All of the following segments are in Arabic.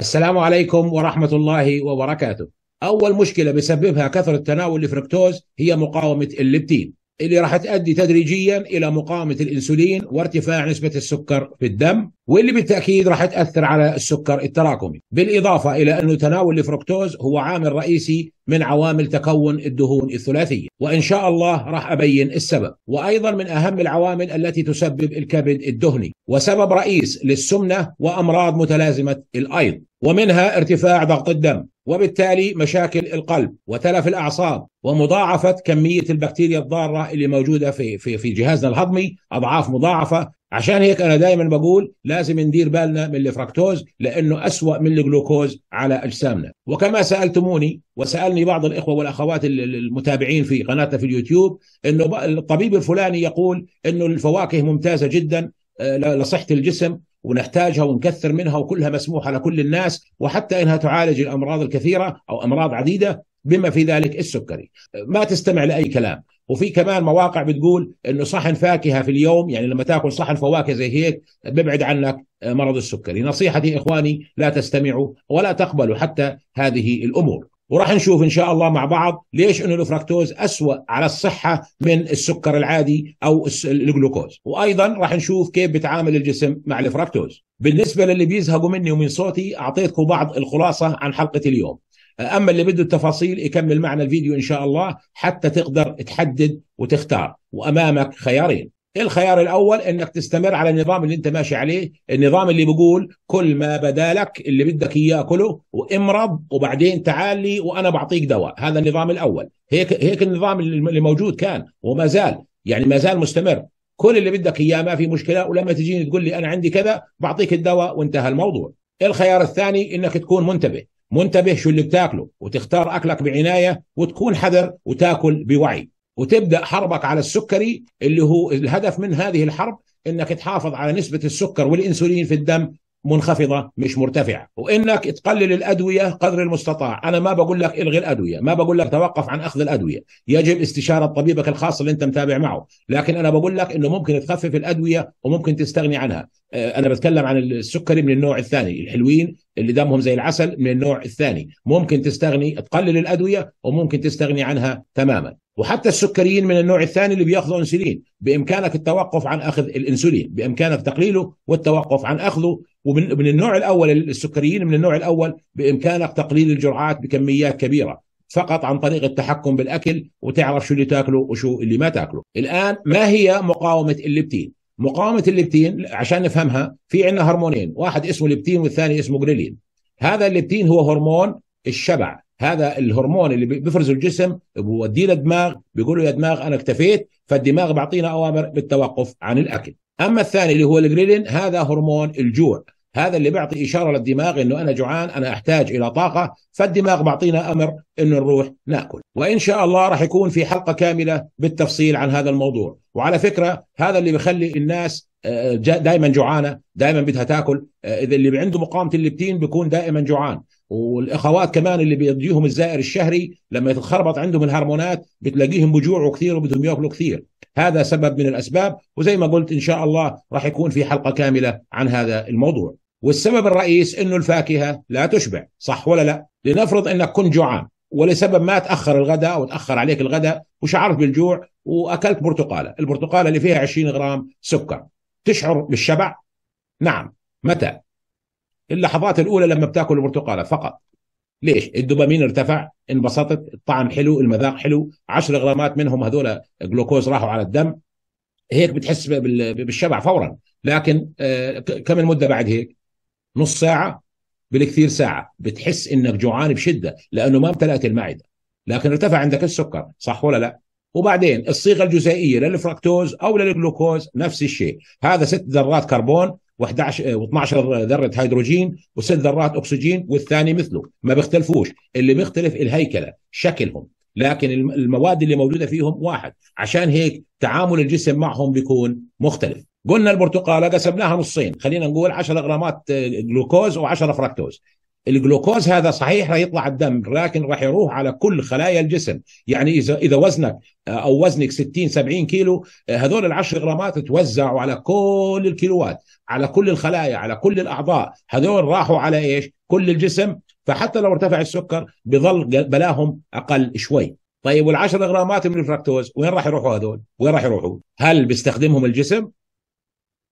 السلام عليكم ورحمة الله وبركاته أول مشكلة بسببها كثرة تناول الفركتوز هي مقاومة الليبتين اللي راح تؤدي تدريجيا إلى مقاومة الإنسولين وارتفاع نسبة السكر في الدم واللي بالتاكيد راح تاثر على السكر التراكمي، بالاضافه الى انه تناول الفركتوز هو عامل رئيسي من عوامل تكون الدهون الثلاثيه، وان شاء الله راح ابين السبب، وايضا من اهم العوامل التي تسبب الكبد الدهني، وسبب رئيس للسمنه وامراض متلازمه الايض، ومنها ارتفاع ضغط الدم، وبالتالي مشاكل القلب وتلف الاعصاب ومضاعفه كميه البكتيريا الضاره اللي موجوده في في في جهازنا الهضمي اضعاف مضاعفه عشان هيك انا دائما بقول لازم ندير بالنا من الفركتوز لانه اسوا من الجلوكوز على اجسامنا وكما سالتموني وسالني بعض الاخوه والاخوات المتابعين في قناتنا في اليوتيوب انه الطبيب الفلاني يقول انه الفواكه ممتازه جدا آه، لصحه الجسم ونحتاجها ونكثر منها وكلها مسموحه لكل الناس وحتى انها تعالج الامراض الكثيره او امراض عديده بما في ذلك السكري ما تستمع لاي كلام وفي كمان مواقع بتقول انه صحن فاكهه في اليوم يعني لما تاكل صحن فواكه زي هيك ببعد عنك آه، مرض السكري نصيحتي اخواني لا تستمعوا ولا تقبلوا حتى هذه الامور وراح نشوف ان شاء الله مع بعض ليش انه الفركتوز اسوا على الصحه من السكر العادي او الجلوكوز وايضا راح نشوف كيف بتعامل الجسم مع الفركتوز بالنسبه للي بيزهقوا مني ومن صوتي اعطيتكم بعض الخلاصه عن حلقه اليوم اما اللي بده التفاصيل يكمل معنا الفيديو ان شاء الله حتى تقدر تحدد وتختار وامامك خيارين الخيار الاول انك تستمر على النظام اللي انت ماشي عليه النظام اللي بيقول كل ما بدالك اللي بدك اياه كله وامرض وبعدين تعال لي وانا بعطيك دواء هذا النظام الاول هيك هيك النظام اللي موجود كان وما زال يعني ما زال مستمر كل اللي بدك اياه ما في مشكله ولما تجيني تقول لي انا عندي كذا بعطيك الدواء وانتهى الموضوع الخيار الثاني انك تكون منتبه منتبه شو اللي بتاكله وتختار اكلك بعنايه وتكون حذر وتاكل بوعي وتبدا حربك على السكري اللي هو الهدف من هذه الحرب انك تحافظ على نسبه السكر والانسولين في الدم منخفضه مش مرتفعه وانك تقلل الادويه قدر المستطاع انا ما بقول لك الغي الادويه ما بقول لك توقف عن اخذ الادويه يجب استشاره طبيبك الخاص اللي انت متابع معه لكن انا بقول لك انه ممكن تخفف الادويه وممكن تستغني عنها آه، انا بتكلم عن السكري من النوع الثاني الحلوين اللي دمهم زي العسل من النوع الثاني ممكن تستغني تقلل الادويه وممكن تستغني عنها تماما وحتى السكريين من النوع الثاني اللي بياخذوا انسولين بامكانك التوقف عن اخذ الانسولين بامكانك تقليله والتوقف عن اخذه ومن من النوع الاول السكريين من النوع الاول بامكانك تقليل الجرعات بكميات كبيره فقط عن طريق التحكم بالاكل وتعرف شو اللي تاكله وشو اللي ما تاكله. الان ما هي مقاومه الليبتين؟ مقاومه الليبتين عشان نفهمها في عندنا هرمونين، واحد اسمه ليبتين والثاني اسمه جريلين. هذا الليبتين هو هرمون الشبع، هذا الهرمون اللي بيفرزه الجسم بوديه للدماغ بيقول له يا دماغ انا اكتفيت فالدماغ بيعطينا اوامر بالتوقف عن الاكل. اما الثاني اللي هو الجريلين هذا هرمون الجوع هذا اللي بيعطي اشاره للدماغ انه انا جوعان انا احتاج الى طاقه فالدماغ بيعطينا امر انه نروح ناكل وان شاء الله راح يكون في حلقه كامله بالتفصيل عن هذا الموضوع وعلى فكره هذا اللي بخلي الناس آه، دائما جوعانه دائما بدها تاكل آه، اذا اللي عنده مقاومه الليبتين بيكون دائما جوعان والاخوات كمان اللي بيجيهم الزائر الشهري لما يتخربط عندهم الهرمونات بتلاقيهم بجوعوا كثير وبدهم ياكلوا كثير هذا سبب من الاسباب وزي ما قلت ان شاء الله راح يكون في حلقه كامله عن هذا الموضوع والسبب الرئيس انه الفاكهه لا تشبع صح ولا لا لنفرض انك كنت جوعان ولسبب ما تاخر الغداء او تاخر عليك الغداء وشعرت بالجوع واكلت برتقاله البرتقاله اللي فيها 20 غرام سكر تشعر بالشبع نعم متى اللحظات الاولى لما بتاكل البرتقاله فقط ليش؟ الدوبامين ارتفع، انبسطت، الطعم حلو، المذاق حلو، 10 غرامات منهم هذول جلوكوز راحوا على الدم هيك بتحس بالشبع فورا، لكن آه، كم المده بعد هيك؟ نص ساعه بالكثير ساعه، بتحس انك جوعان بشده لانه ما امتلأت المعده، لكن ارتفع عندك السكر، صح ولا لا؟ وبعدين الصيغه الجزيئيه للفركتوز او للجلوكوز نفس الشيء، هذا ست ذرات كربون و11 آه، و12 ذره هيدروجين وست ذرات اكسجين والثاني مثله ما بيختلفوش اللي بيختلف الهيكله شكلهم لكن المواد اللي موجوده فيهم واحد عشان هيك تعامل الجسم معهم بيكون مختلف قلنا البرتقاله قسمناها نصين خلينا نقول 10 غرامات آه، جلوكوز و10 فركتوز الجلوكوز هذا صحيح يطلع الدم لكن راح يروح على كل خلايا الجسم يعني اذا اذا وزنك آه، او وزنك 60 70 كيلو آه، هذول ال10 غرامات توزعوا على كل الكيلوات على كل الخلايا على كل الاعضاء هذول راحوا على ايش كل الجسم فحتى لو ارتفع السكر بظل بلاهم اقل شوي طيب وال10 غرامات من الفركتوز وين راح يروحوا هذول وين راح يروحوا هل بيستخدمهم الجسم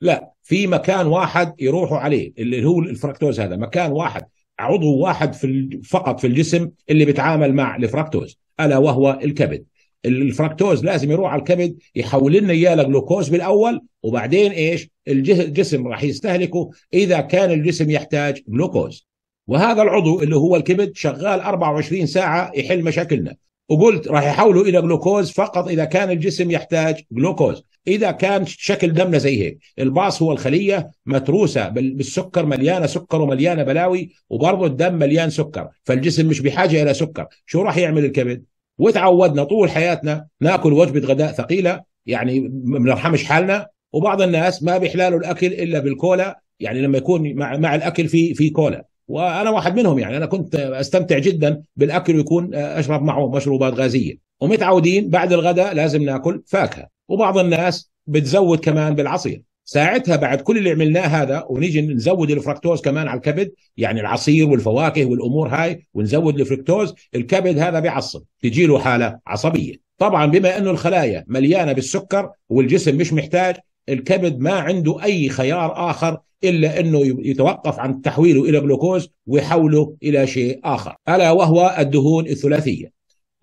لا في مكان واحد يروحوا عليه اللي هو الفركتوز هذا مكان واحد عضو واحد في فقط في الجسم اللي بيتعامل مع الفراكتوز الا وهو الكبد الفراكتوز لازم يروح على الكبد يحول لنا اياه لجلوكوز بالاول وبعدين ايش الجسم راح يستهلكه اذا كان الجسم يحتاج جلوكوز وهذا العضو اللي هو الكبد شغال 24 ساعه يحل مشاكلنا وقلت راح يحوله الى جلوكوز فقط اذا كان الجسم يحتاج جلوكوز اذا كان شكل دمنا زي هيك الباص هو الخليه متروسه بالسكر مليانه سكر ومليانه بلاوي وبرضه الدم مليان سكر فالجسم مش بحاجه الى سكر شو راح يعمل الكبد وتعودنا طول حياتنا ناكل وجبه غداء ثقيله يعني ما بنرحمش حالنا وبعض الناس ما بيحلالوا الاكل الا بالكولا يعني لما يكون مع, مع الاكل في في كولا وانا واحد منهم يعني انا كنت استمتع جدا بالاكل ويكون آه، اشرب معه مشروبات غازيه ومتعودين بعد الغداء لازم ناكل فاكهه وبعض الناس بتزود كمان بالعصير ساعتها بعد كل اللي عملناه هذا ونيجي نزود الفركتوز كمان على الكبد يعني العصير والفواكه والامور هاي ونزود الفركتوز الكبد هذا بيعصب تجي له حاله عصبيه طبعا بما انه الخلايا مليانه بالسكر والجسم مش محتاج الكبد ما عنده اي خيار اخر الا انه يتوقف عن تحويله الى جلوكوز ويحوله الى شيء اخر الا وهو الدهون الثلاثيه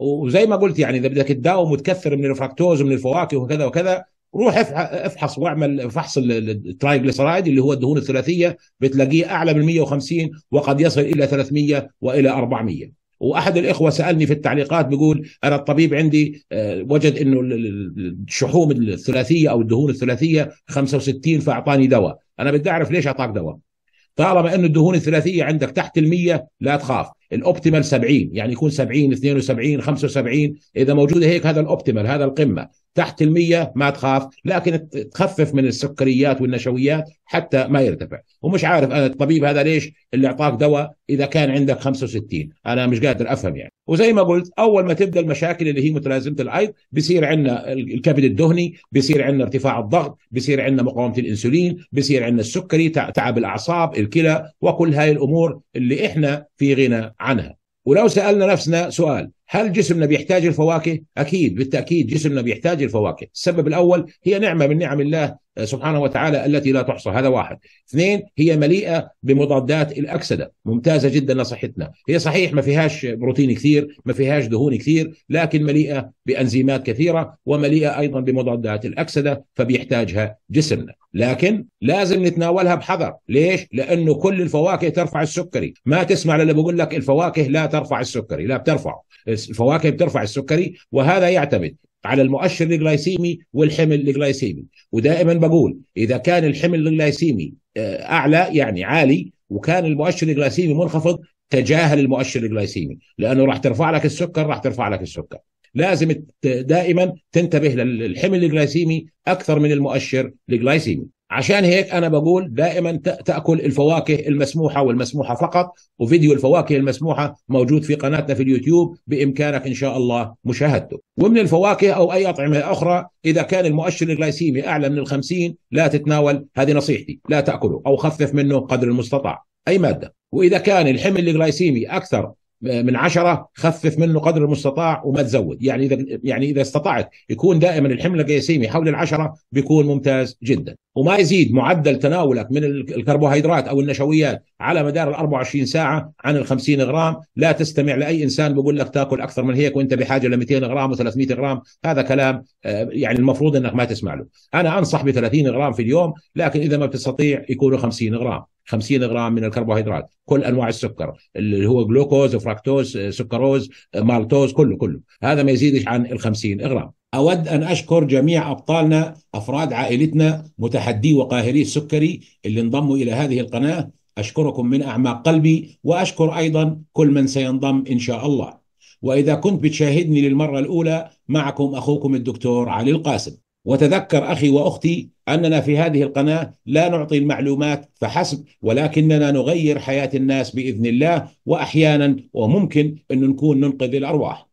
وزي ما قلت يعني اذا بدك تداوم وتكثر من الفركتوز ومن الفواكه وكذا وكذا روح افحص واعمل فحص الترايجليسرايد اللي هو الدهون الثلاثيه بتلاقيه اعلى من 150 وقد يصل الى 300 والى 400 واحد الاخوه سالني في التعليقات بيقول انا الطبيب عندي آه، وجد انه الشحوم الثلاثيه او الدهون الثلاثيه 65 فاعطاني دواء انا بدي اعرف ليش اعطاك دواء طالما انه الدهون الثلاثية عندك تحت المية لا تخاف الاوبتيمال 70 يعني يكون 70 72 75 اذا موجوده هيك هذا الاوبتيمال هذا القمه تحت المية ما تخاف لكن تخفف من السكريات والنشويات حتى ما يرتفع ومش عارف أنا الطبيب هذا ليش اللي أعطاك دواء إذا كان عندك 65 أنا مش قادر أفهم يعني وزي ما قلت أول ما تبدأ المشاكل اللي هي متلازمة الأيض بيصير عندنا الكبد الدهني بيصير عندنا ارتفاع الضغط بيصير عندنا مقاومة الأنسولين بيصير عندنا السكري تعب الأعصاب الكلى وكل هاي الأمور اللي إحنا في غنى عنها ولو سالنا نفسنا سؤال هل جسمنا بيحتاج الفواكه؟ اكيد بالتاكيد جسمنا بيحتاج الفواكه، السبب الاول هي نعمه من نعم الله سبحانه وتعالى التي لا تحصى هذا واحد اثنين هي مليئة بمضادات الأكسدة ممتازة جدا لصحتنا هي صحيح ما فيهاش بروتين كثير ما فيهاش دهون كثير لكن مليئة بأنزيمات كثيرة ومليئة أيضا بمضادات الأكسدة فبيحتاجها جسمنا لكن لازم نتناولها بحذر ليش لانه كل الفواكه ترفع السكري ما تسمع للي بقول لك الفواكه لا ترفع السكري لا بترفع الفواكه بترفع السكري وهذا يعتمد على المؤشر الجلايسيمي والحمل الجلايسيمي ودائما بقول اذا كان الحمل الجلايسيمي آه، اعلى يعني عالي وكان المؤشر الجلايسيمي منخفض تجاهل المؤشر الجلايسيمي لانه راح ترفع لك السكر راح ترفع لك السكر لازم دائما تنتبه للحمل الجلايسيمي اكثر من المؤشر الجلايسيمي عشان هيك انا بقول دائما تاكل الفواكه المسموحه والمسموحه فقط وفيديو الفواكه المسموحه موجود في قناتنا في اليوتيوب بامكانك ان شاء الله مشاهدته ومن الفواكه او اي اطعمه اخرى اذا كان المؤشر الجلايسيمي اعلى من الخمسين لا تتناول هذه نصيحتي لا تاكله او خفف منه قدر المستطاع اي ماده واذا كان الحمل الجلايسيمي اكثر من عشرة خفف منه قدر المستطاع وما تزود يعني إذا يعني إذا استطعت يكون دائما الحمل الجلايسيمي حول العشرة بيكون ممتاز جدا وما يزيد معدل تناولك من الكربوهيدرات او النشويات على مدار ال 24 ساعه عن ال 50 غرام، لا تستمع لاي انسان بقول لك تاكل اكثر من هيك وانت بحاجه ل 200 غرام و300 غرام، هذا كلام آه، يعني المفروض انك ما تسمع له. انا انصح ب 30 غرام في اليوم، لكن اذا ما بتستطيع يكونوا 50 غرام. 50 غرام من الكربوهيدرات كل انواع السكر اللي هو جلوكوز وفراكتوز آه، سكروز آه، مالتوز كله كله هذا ما يزيدش عن ال 50 غرام أود أن أشكر جميع أبطالنا أفراد عائلتنا متحدي وقاهري السكري اللي انضموا إلى هذه القناة أشكركم من أعماق قلبي وأشكر أيضا كل من سينضم إن شاء الله وإذا كنت بتشاهدني للمرة الأولى معكم أخوكم الدكتور علي القاسم وتذكر أخي وأختي أننا في هذه القناة لا نعطي المعلومات فحسب ولكننا نغير حياة الناس بإذن الله وأحيانا وممكن أن نكون ننقذ الأرواح